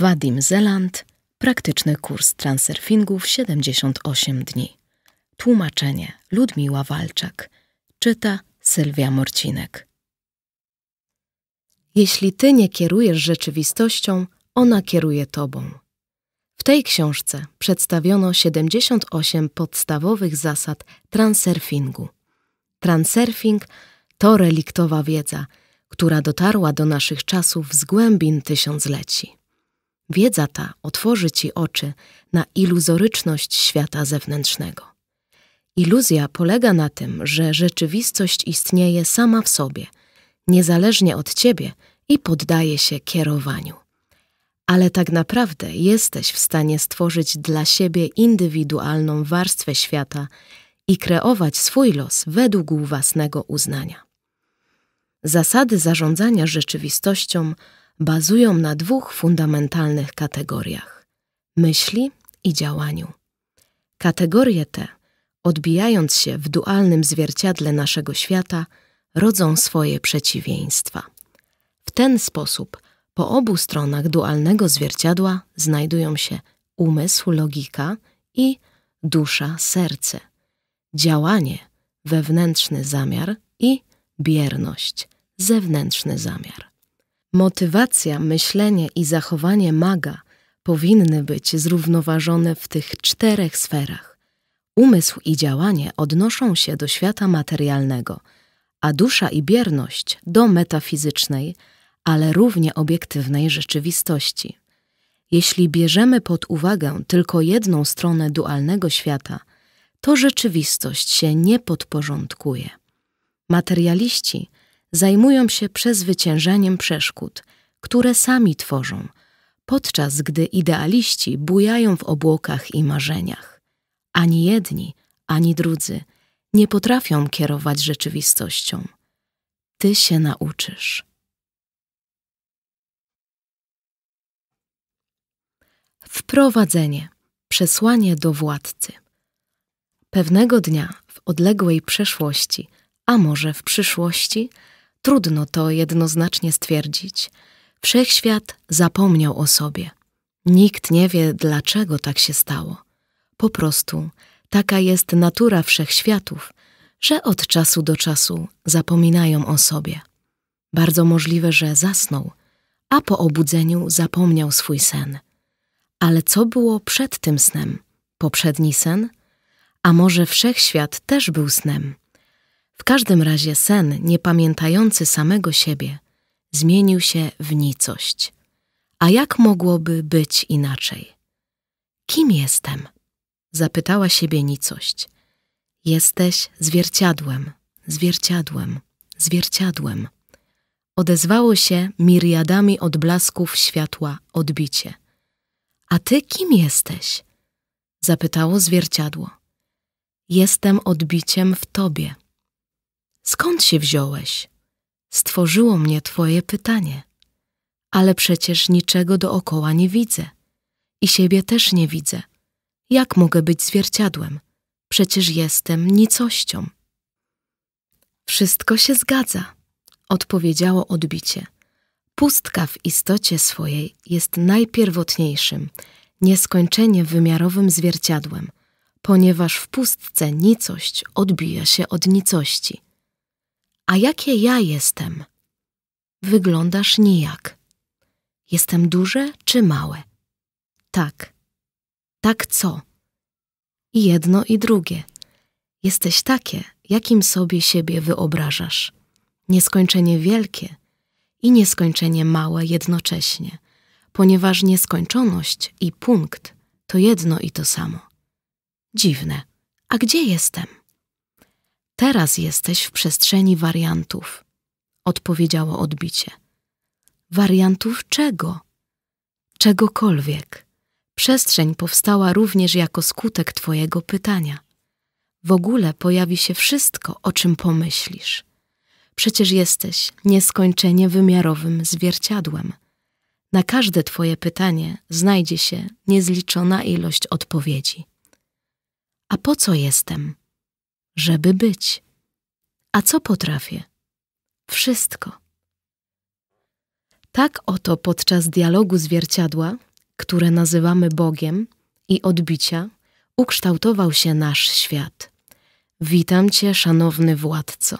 Wadim Zeland, praktyczny kurs transurfingu w 78 dni. Tłumaczenie Ludmiła Walczak. Czyta Sylwia Morcinek. Jeśli ty nie kierujesz rzeczywistością, ona kieruje tobą. W tej książce przedstawiono 78 podstawowych zasad transurfingu. Transurfing to reliktowa wiedza, która dotarła do naszych czasów z głębin tysiącleci. Wiedza ta otworzy ci oczy na iluzoryczność świata zewnętrznego. Iluzja polega na tym, że rzeczywistość istnieje sama w sobie, niezależnie od ciebie i poddaje się kierowaniu. Ale tak naprawdę jesteś w stanie stworzyć dla siebie indywidualną warstwę świata i kreować swój los według własnego uznania. Zasady zarządzania rzeczywistością bazują na dwóch fundamentalnych kategoriach myśli i działaniu. Kategorie te, odbijając się w dualnym zwierciadle naszego świata, rodzą swoje przeciwieństwa. W ten sposób po obu stronach dualnego zwierciadła znajdują się umysł, logika i dusza, serce, działanie, wewnętrzny zamiar i bierność, zewnętrzny zamiar. Motywacja, myślenie i zachowanie maga powinny być zrównoważone w tych czterech sferach. Umysł i działanie odnoszą się do świata materialnego, a dusza i bierność do metafizycznej, ale równie obiektywnej rzeczywistości. Jeśli bierzemy pod uwagę tylko jedną stronę dualnego świata, to rzeczywistość się nie podporządkuje. Materialiści zajmują się przezwyciężaniem przeszkód, które sami tworzą, podczas gdy idealiści bujają w obłokach i marzeniach. Ani jedni, ani drudzy nie potrafią kierować rzeczywistością. Ty się nauczysz. Wprowadzenie przesłanie do władcy. Pewnego dnia w odległej przeszłości, a może w przyszłości, Trudno to jednoznacznie stwierdzić. Wszechświat zapomniał o sobie. Nikt nie wie, dlaczego tak się stało. Po prostu taka jest natura wszechświatów, że od czasu do czasu zapominają o sobie. Bardzo możliwe, że zasnął, a po obudzeniu zapomniał swój sen. Ale co było przed tym snem? Poprzedni sen? A może wszechświat też był snem? W każdym razie sen, niepamiętający samego siebie, zmienił się w nicość. A jak mogłoby być inaczej? Kim jestem? Zapytała siebie nicość. Jesteś zwierciadłem, zwierciadłem, zwierciadłem. Odezwało się miriadami odblasków światła odbicie. A ty kim jesteś? Zapytało zwierciadło. Jestem odbiciem w tobie Skąd się wziąłeś? Stworzyło mnie twoje pytanie. Ale przecież niczego dookoła nie widzę. I siebie też nie widzę. Jak mogę być zwierciadłem? Przecież jestem nicością. Wszystko się zgadza, odpowiedziało odbicie. Pustka w istocie swojej jest najpierwotniejszym, nieskończenie wymiarowym zwierciadłem, ponieważ w pustce nicość odbija się od nicości. A jakie ja jestem? Wyglądasz nijak. Jestem duże czy małe? Tak. Tak co? Jedno i drugie. Jesteś takie, jakim sobie siebie wyobrażasz. Nieskończenie wielkie i nieskończenie małe jednocześnie, ponieważ nieskończoność i punkt to jedno i to samo. Dziwne. A gdzie jestem? Teraz jesteś w przestrzeni wariantów, odpowiedziało odbicie. Wariantów czego? Czegokolwiek. Przestrzeń powstała również jako skutek Twojego pytania. W ogóle pojawi się wszystko, o czym pomyślisz. Przecież jesteś nieskończenie wymiarowym zwierciadłem. Na każde Twoje pytanie znajdzie się niezliczona ilość odpowiedzi. A po co jestem? żeby być. A co potrafię? Wszystko. Tak oto podczas dialogu zwierciadła, które nazywamy Bogiem, i odbicia, ukształtował się nasz świat. Witam Cię, szanowny władco.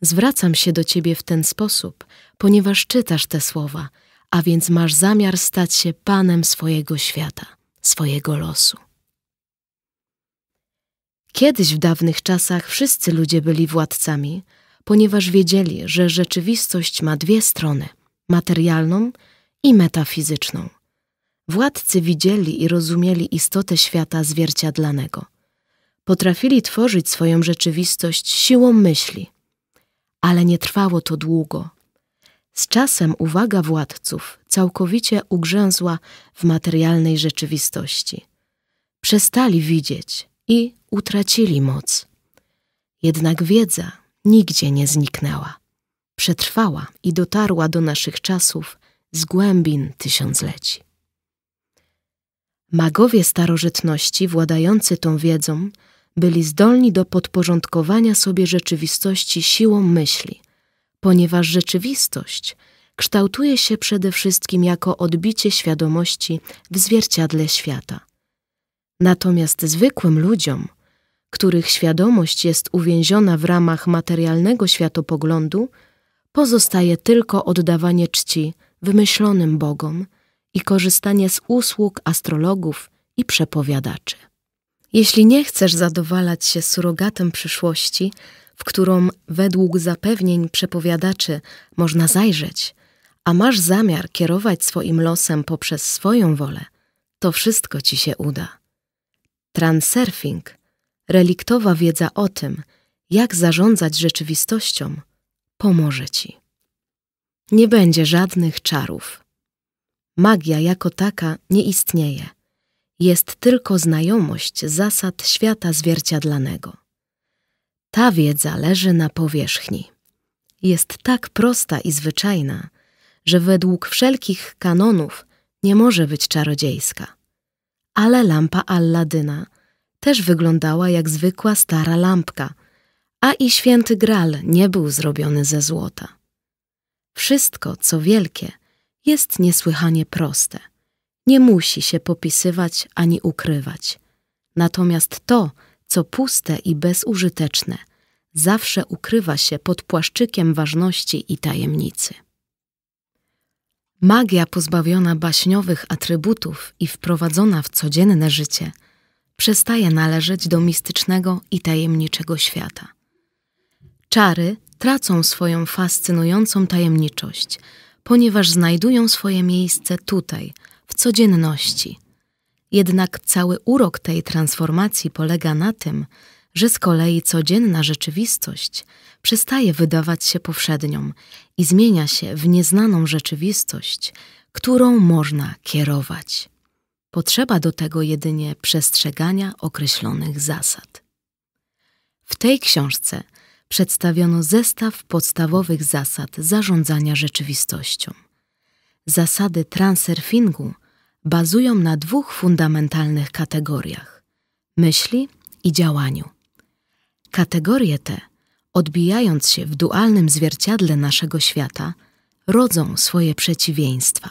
Zwracam się do Ciebie w ten sposób, ponieważ czytasz te słowa, a więc masz zamiar stać się panem swojego świata, swojego losu. Kiedyś w dawnych czasach wszyscy ludzie byli władcami, ponieważ wiedzieli, że rzeczywistość ma dwie strony materialną i metafizyczną. Władcy widzieli i rozumieli istotę świata zwierciadlanego. Potrafili tworzyć swoją rzeczywistość siłą myśli. Ale nie trwało to długo. Z czasem uwaga władców całkowicie ugrzęzła w materialnej rzeczywistości. Przestali widzieć i utracili moc. Jednak wiedza nigdzie nie zniknęła. Przetrwała i dotarła do naszych czasów z głębin tysiącleci. Magowie starożytności, władający tą wiedzą, byli zdolni do podporządkowania sobie rzeczywistości siłą myśli, ponieważ rzeczywistość kształtuje się przede wszystkim jako odbicie świadomości w zwierciadle świata. Natomiast zwykłym ludziom których świadomość jest uwięziona w ramach materialnego światopoglądu, pozostaje tylko oddawanie czci wymyślonym bogom i korzystanie z usług astrologów i przepowiadaczy. Jeśli nie chcesz zadowalać się surogatem przyszłości, w którą według zapewnień przepowiadaczy można zajrzeć, a masz zamiar kierować swoim losem poprzez swoją wolę, to wszystko ci się uda. Transurfing reliktowa wiedza o tym, jak zarządzać rzeczywistością, pomoże ci. Nie będzie żadnych czarów. Magia jako taka nie istnieje. Jest tylko znajomość zasad świata zwierciadlanego. Ta wiedza leży na powierzchni. Jest tak prosta i zwyczajna, że według wszelkich kanonów nie może być czarodziejska. Ale lampa Alladyna – też wyglądała jak zwykła stara lampka, a i święty gral nie był zrobiony ze złota. Wszystko, co wielkie, jest niesłychanie proste. Nie musi się popisywać ani ukrywać. Natomiast to, co puste i bezużyteczne, zawsze ukrywa się pod płaszczykiem ważności i tajemnicy. Magia pozbawiona baśniowych atrybutów i wprowadzona w codzienne życie – przestaje należeć do mistycznego i tajemniczego świata. Czary tracą swoją fascynującą tajemniczość, ponieważ znajdują swoje miejsce tutaj, w codzienności. Jednak cały urok tej transformacji polega na tym, że z kolei codzienna rzeczywistość przestaje wydawać się powszednią i zmienia się w nieznaną rzeczywistość, którą można kierować. Potrzeba do tego jedynie przestrzegania określonych zasad. W tej książce przedstawiono zestaw podstawowych zasad zarządzania rzeczywistością. Zasady transurfingu bazują na dwóch fundamentalnych kategoriach myśli i działaniu. Kategorie te, odbijając się w dualnym zwierciadle naszego świata, rodzą swoje przeciwieństwa.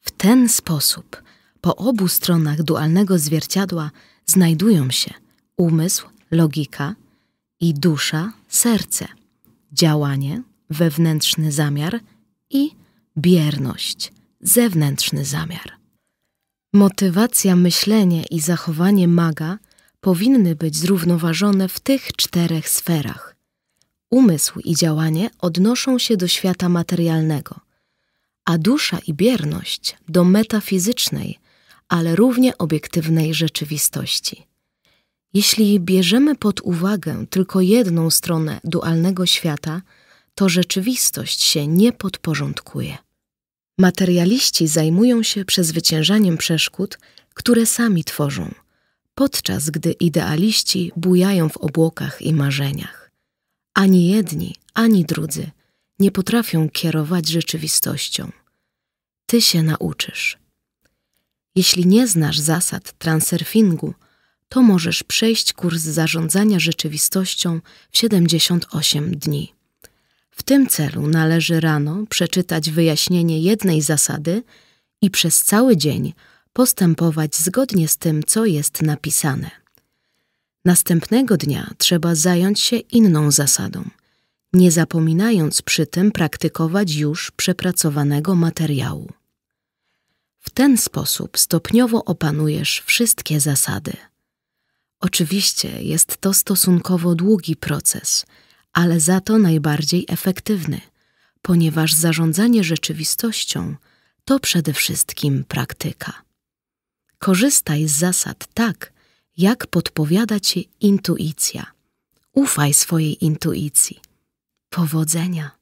W ten sposób po obu stronach dualnego zwierciadła znajdują się umysł, logika i dusza, serce, działanie, wewnętrzny zamiar i bierność, zewnętrzny zamiar. Motywacja, myślenie i zachowanie maga powinny być zrównoważone w tych czterech sferach. Umysł i działanie odnoszą się do świata materialnego, a dusza i bierność do metafizycznej, ale równie obiektywnej rzeczywistości. Jeśli bierzemy pod uwagę tylko jedną stronę dualnego świata, to rzeczywistość się nie podporządkuje. Materialiści zajmują się przezwyciężaniem przeszkód, które sami tworzą, podczas gdy idealiści bujają w obłokach i marzeniach. Ani jedni, ani drudzy nie potrafią kierować rzeczywistością. Ty się nauczysz. Jeśli nie znasz zasad transurfingu, to możesz przejść kurs zarządzania rzeczywistością w 78 dni. W tym celu należy rano przeczytać wyjaśnienie jednej zasady i przez cały dzień postępować zgodnie z tym, co jest napisane. Następnego dnia trzeba zająć się inną zasadą, nie zapominając przy tym praktykować już przepracowanego materiału. W ten sposób stopniowo opanujesz wszystkie zasady. Oczywiście jest to stosunkowo długi proces, ale za to najbardziej efektywny, ponieważ zarządzanie rzeczywistością to przede wszystkim praktyka. Korzystaj z zasad tak, jak podpowiada ci intuicja. Ufaj swojej intuicji. Powodzenia!